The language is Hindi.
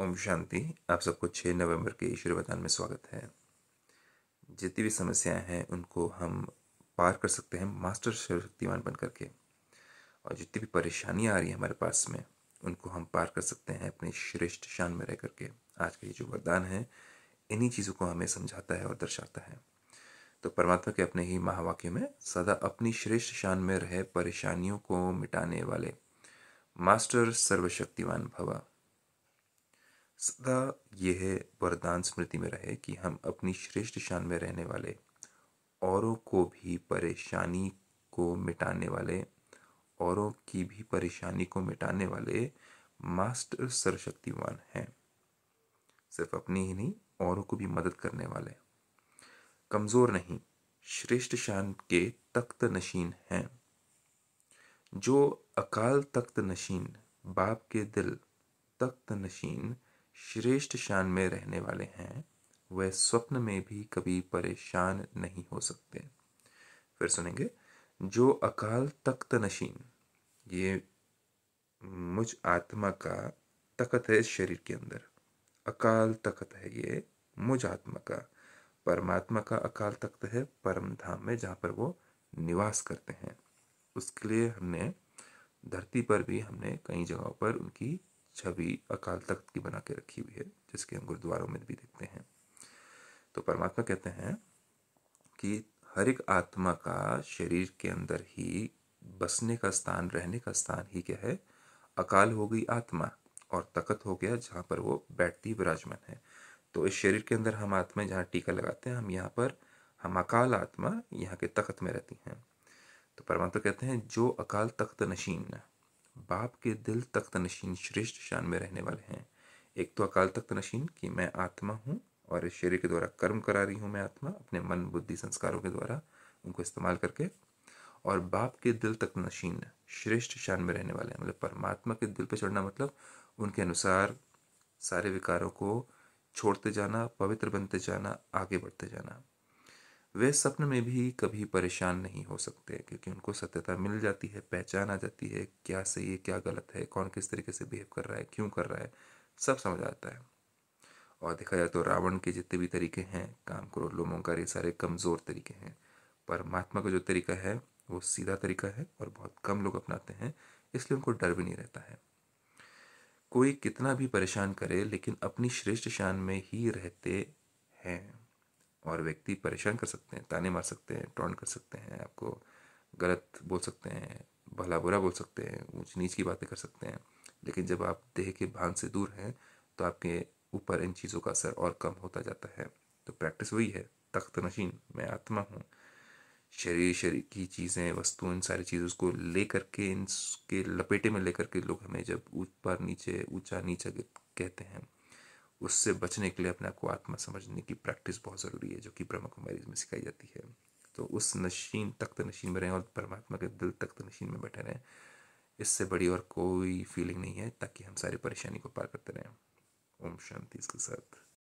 ओम शांति आप सबको 6 नवंबर के ईश्वर वदान में स्वागत है जितनी भी समस्याएं हैं उनको हम पार कर सकते हैं मास्टर शक्तिमान बन करके और जितनी भी परेशानियां आ रही हैं हमारे पास में उनको हम पार कर सकते हैं अपने श्रेष्ठ शान में रह करके आज का ये जो वरदान है इन्हीं चीज़ों को हमें समझाता है और दर्शाता है तो परमात्मा के अपने ही महावाक्य में सदा अपनी श्रेष्ठ शान में रहे परेशानियों को मिटाने वाले मास्टर सर्वशक्तिवान भवा सदा यह वरदान स्मृति में रहे कि हम अपनी श्रेष्ठ शान में रहने वाले औरों को भी परेशानी को मिटाने वाले औरों की भी परेशानी को मिटाने वाले मास्टर सर्वशक्तिवान हैं सिर्फ अपनी ही नहीं औरों को भी मदद करने वाले कमज़ोर नहीं श्रेष्ठ शान के तख्त नशीन हैं जो अकाल तख्त नशीन बाप के दिल तख्त नशीन श्रेष्ठ शान में रहने वाले हैं वह स्वप्न में भी कभी परेशान नहीं हो सकते फिर सुनेंगे जो अकाल तख्त नशीन ये मुझ आत्मा का तखत है शरीर के अंदर अकाल तख्त है ये मुझ आत्मा का परमात्मा का अकाल तख्त है परम धाम में जहाँ पर वो निवास करते हैं उसके लिए हमने धरती पर भी हमने कई जगहों पर उनकी छवि अकाल तख्त की बना के रखी हुई है जिसके हम गुरुद्वारों में भी देखते हैं तो परमात्मा कहते हैं कि हर एक आत्मा का शरीर के अंदर ही बसने का स्थान रहने का स्थान ही क्या है अकाल हो गई आत्मा और तखत हो गया जहाँ पर वो बैठती विराजमान है तो इस शरीर के अंदर हम आत्मा जहाँ टीका लगाते हैं हम यहाँ पर हम अकाल आत्मा यहाँ के तखत में रहती हैं तो परमात्मा कहते हैं जो अकाल तख्त नशीन बाप के दिल तख्त नशीन श्रेष्ठ शान में रहने वाले हैं एक तो अकाल तख्त नशीन कि मैं आत्मा हूँ और इस शरीर के द्वारा कर्म करा रही हूँ मैं आत्मा अपने मन बुद्धि संस्कारों के द्वारा उनको इस्तेमाल करके और बाप के दिल तक नशीन श्रेष्ठ शान में रहने वाले हैं मतलब परमात्मा के दिल पर चढ़ना मतलब उनके अनुसार सारे विकारों को छोड़ते जाना पवित्र बनते जाना आगे बढ़ते जाना वे स्वप्न में भी कभी परेशान नहीं हो सकते क्योंकि उनको सत्यता मिल जाती है पहचान आ जाती है क्या सही है क्या गलत है कौन किस तरीके से बिहेव कर रहा है क्यों कर रहा है सब समझ आता है और देखा जाए तो रावण के जितने भी तरीके हैं काम करो लोगों का ये सारे कमज़ोर तरीके हैं परमात्मा का जो तरीका है वो सीधा तरीका है और बहुत कम लोग अपनाते हैं इसलिए उनको डर भी नहीं रहता है कोई कितना भी परेशान करे लेकिन अपनी श्रेष्ठ शान में ही रहते हैं और व्यक्ति परेशान कर सकते हैं ताने मार सकते हैं टॉन्ट कर सकते हैं आपको गलत बोल सकते हैं भला बुरा बोल सकते हैं ऊँच नीच की बातें कर सकते हैं लेकिन जब आप देह के भान से दूर हैं तो आपके ऊपर इन चीज़ों का असर और कम होता जाता है तो प्रैक्टिस वही है तख्त नशीन मैं आत्मा हूँ शरीर शरीर की चीज़ें वस्तु इन सारी चीज़ों को ले करके इनके लपेटे में ले करके लोग हमें जब ऊपर नीचे ऊंचा नीचा कहते हैं उससे बचने के लिए अपने आप को आत्मा समझने की प्रैक्टिस बहुत ज़रूरी है जो कि ब्रह्म कुमारी में सिखाई जाती है तो उस नशीन तख्त नशीन में रहें और परमात्मा के दिल तख्त नशीन में बैठे रहें इससे बड़ी और कोई फीलिंग नहीं है ताकि हम सारी परेशानी को पार करते रहें ओम शांति इसके साथ